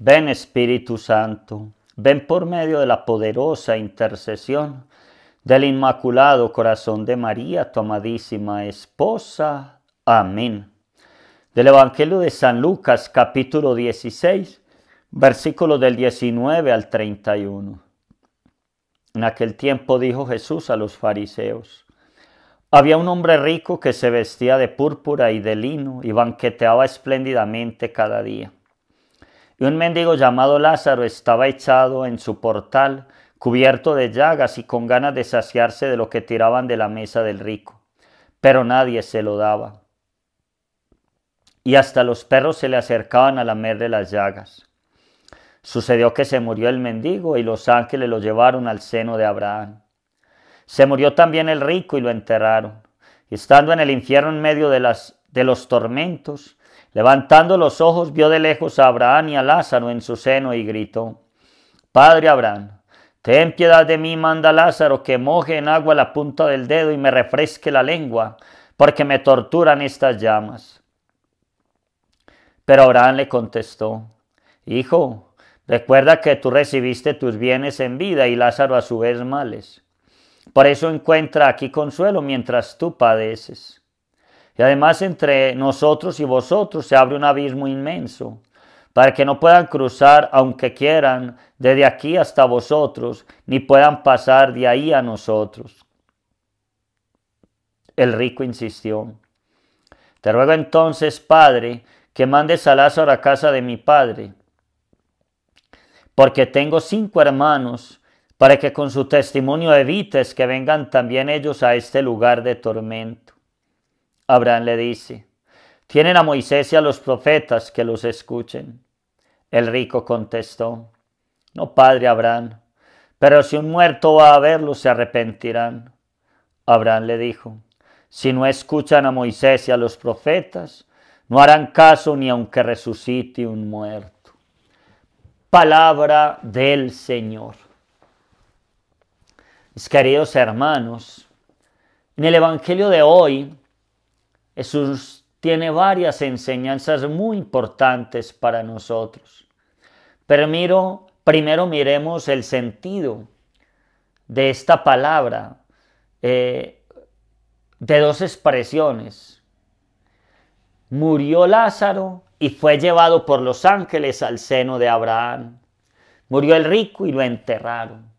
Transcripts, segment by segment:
Ven Espíritu Santo, ven por medio de la poderosa intercesión del Inmaculado Corazón de María, tu amadísima esposa. Amén. Del Evangelio de San Lucas, capítulo 16, versículos del 19 al 31. En aquel tiempo dijo Jesús a los fariseos, había un hombre rico que se vestía de púrpura y de lino y banqueteaba espléndidamente cada día y un mendigo llamado Lázaro estaba echado en su portal, cubierto de llagas y con ganas de saciarse de lo que tiraban de la mesa del rico, pero nadie se lo daba. Y hasta los perros se le acercaban a de las llagas. Sucedió que se murió el mendigo y los ángeles lo llevaron al seno de Abraham. Se murió también el rico y lo enterraron. Y estando en el infierno en medio de, las, de los tormentos, Levantando los ojos, vio de lejos a Abraham y a Lázaro en su seno y gritó, Padre Abraham, ten piedad de mí, manda Lázaro que moje en agua la punta del dedo y me refresque la lengua, porque me torturan estas llamas. Pero Abraham le contestó, Hijo, recuerda que tú recibiste tus bienes en vida y Lázaro a su vez males. Por eso encuentra aquí consuelo mientras tú padeces. Y además entre nosotros y vosotros se abre un abismo inmenso para que no puedan cruzar aunque quieran desde aquí hasta vosotros, ni puedan pasar de ahí a nosotros. El rico insistió, Te ruego entonces, Padre, que mandes a Lázaro a casa de mi Padre, porque tengo cinco hermanos, para que con su testimonio evites que vengan también ellos a este lugar de tormento. Abraham le dice, tienen a Moisés y a los profetas que los escuchen. El rico contestó, no, padre Abraham, pero si un muerto va a verlo, se arrepentirán. Abraham le dijo, si no escuchan a Moisés y a los profetas, no harán caso ni aunque resucite un muerto. Palabra del Señor. Mis queridos hermanos, en el Evangelio de hoy Jesús tiene varias enseñanzas muy importantes para nosotros. Pero miro, primero miremos el sentido de esta palabra, eh, de dos expresiones. Murió Lázaro y fue llevado por los ángeles al seno de Abraham. Murió el rico y lo enterraron.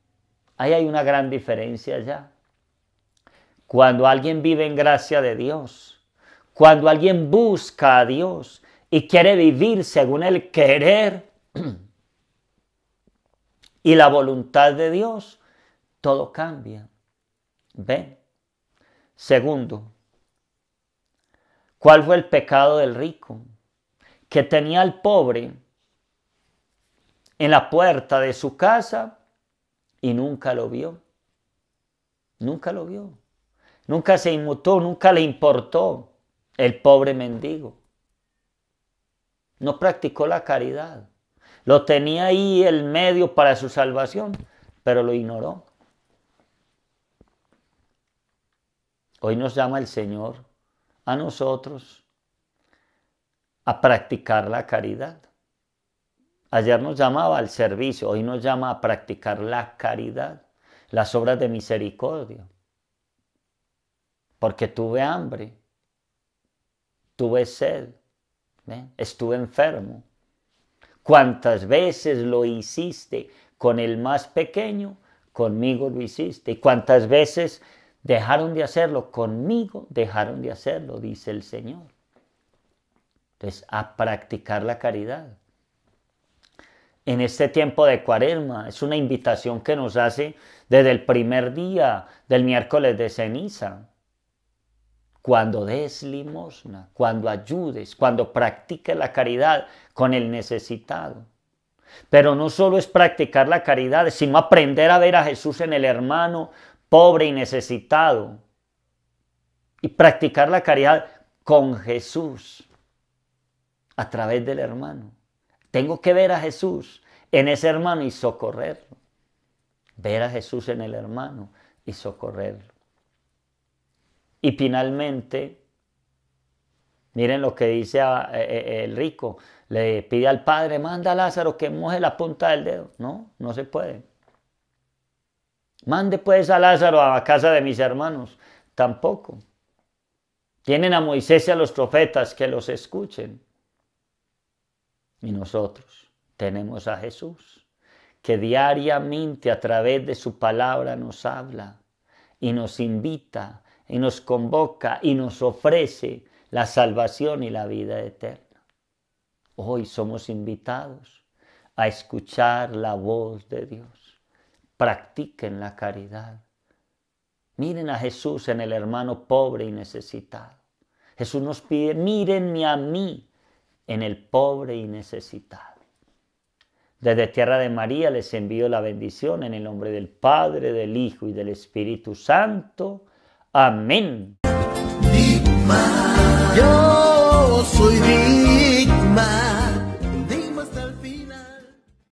Ahí hay una gran diferencia ya. Cuando alguien vive en gracia de Dios, cuando alguien busca a Dios y quiere vivir según el querer y la voluntad de Dios, todo cambia. ¿Ve? Segundo, ¿cuál fue el pecado del rico? Que tenía al pobre en la puerta de su casa y nunca lo vio. Nunca lo vio. Nunca se inmutó, nunca le importó el pobre mendigo. No practicó la caridad. Lo tenía ahí el medio para su salvación, pero lo ignoró. Hoy nos llama el Señor a nosotros a practicar la caridad. Ayer nos llamaba al servicio, hoy nos llama a practicar la caridad, las obras de misericordia. Porque tuve hambre, tuve sed, ¿eh? estuve enfermo. ¿Cuántas veces lo hiciste con el más pequeño? Conmigo lo hiciste. ¿Y cuántas veces dejaron de hacerlo? Conmigo dejaron de hacerlo, dice el Señor. Entonces, a practicar la caridad. En este tiempo de cuaresma es una invitación que nos hace desde el primer día del miércoles de ceniza cuando des limosna, cuando ayudes, cuando practiques la caridad con el necesitado. Pero no solo es practicar la caridad, sino aprender a ver a Jesús en el hermano pobre y necesitado. Y practicar la caridad con Jesús a través del hermano. Tengo que ver a Jesús en ese hermano y socorrerlo. Ver a Jesús en el hermano y socorrerlo. Y finalmente, miren lo que dice eh, eh, el rico, le pide al padre, manda a Lázaro que moje la punta del dedo. No, no se puede. Mande pues a Lázaro a la casa de mis hermanos. Tampoco. Tienen a Moisés y a los profetas que los escuchen. Y nosotros tenemos a Jesús, que diariamente a través de su palabra nos habla y nos invita y nos convoca y nos ofrece la salvación y la vida eterna. Hoy somos invitados a escuchar la voz de Dios. Practiquen la caridad. Miren a Jesús en el hermano pobre y necesitado. Jesús nos pide, mírenme a mí en el pobre y necesitado. Desde Tierra de María les envío la bendición en el nombre del Padre, del Hijo y del Espíritu Santo. Amén. Digma, yo soy digma.